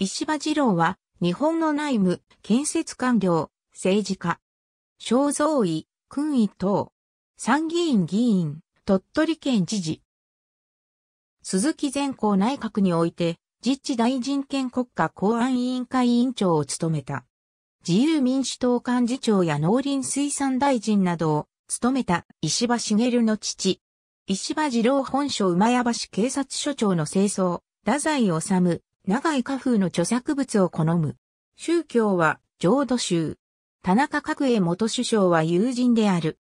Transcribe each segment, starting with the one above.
石破二郎は、日本の内務、建設官僚、政治家、肖像医、君位等、参議院議員、鳥取県知事。鈴木善光内閣において、実地大臣権国家公安委員会委員長を務めた。自由民主党幹事長や農林水産大臣などを務めた石破茂の父。石破二郎本所馬屋橋警察署長の清掃、太宰治、長い家風の著作物を好む。宗教は浄土宗。田中角栄元首相は友人である。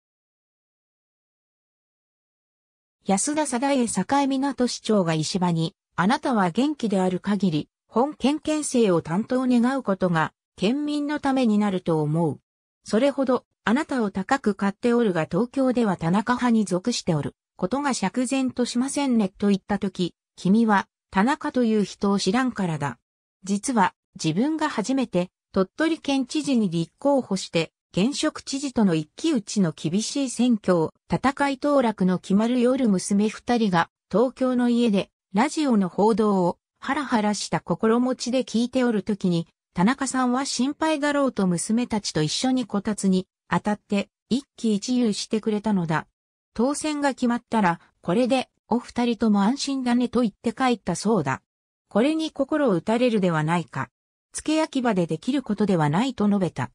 安田貞栄境港市長が石場に、あなたは元気である限り、本県県政を担当願うことが、県民のためになると思う。それほど、あなたを高く買っておるが東京では田中派に属しておる。ことが釈然としませんねと言ったとき、君は田中という人を知らんからだ。実は、自分が初めて、鳥取県知事に立候補して、現職知事との一騎打ちの厳しい選挙を、戦い当落の決まる夜娘二人が、東京の家で、ラジオの報道を、ハラハラした心持ちで聞いておるときに、田中さんは心配だろうと娘たちと一緒にこたつに、当たって、一騎一遊してくれたのだ。当選が決まったら、これでお二人とも安心だねと言って帰ったそうだ。これに心を打たれるではないか。付け焼き場でできることではないと述べた。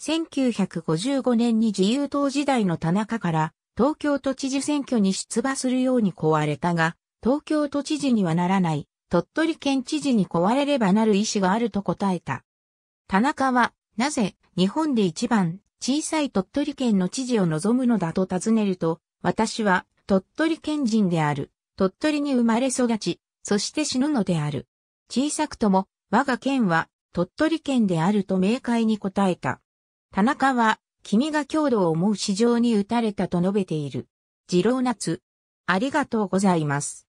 1955年に自由党時代の田中から東京都知事選挙に出馬するように壊れたが、東京都知事にはならない、鳥取県知事に壊れればなる意思があると答えた。田中は、なぜ日本で一番小さい鳥取県の知事を望むのだと尋ねると、私は鳥取県人である。鳥取に生まれ育ち、そして死ぬのである。小さくとも、我が県は、鳥取県であると明快に答えた。田中は、君が郷土を思う市場に打たれたと述べている。次郎夏。ありがとうございます。